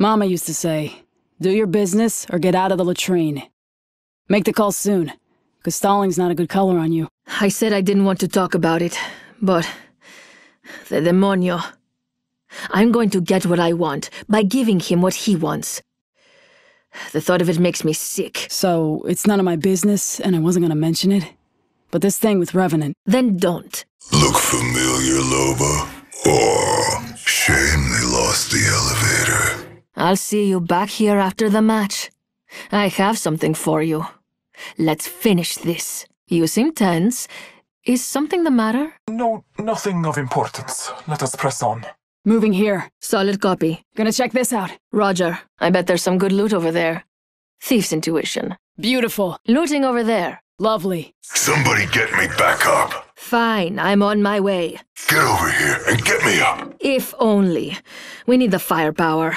Mama used to say, do your business or get out of the latrine. Make the call soon, because stalling's not a good color on you. I said I didn't want to talk about it, but... The demonio. I'm going to get what I want by giving him what he wants. The thought of it makes me sick. So, it's none of my business, and I wasn't going to mention it? But this thing with Revenant... Then don't. Look familiar, Loba? I'll see you back here after the match. I have something for you. Let's finish this. You seem tense. Is something the matter? No, nothing of importance. Let us press on. Moving here. Solid copy. Gonna check this out. Roger. I bet there's some good loot over there. Thief's intuition. Beautiful. Looting over there. Lovely. Somebody get me back up. Fine, I'm on my way. Get over here and get me up. If only. We need the firepower.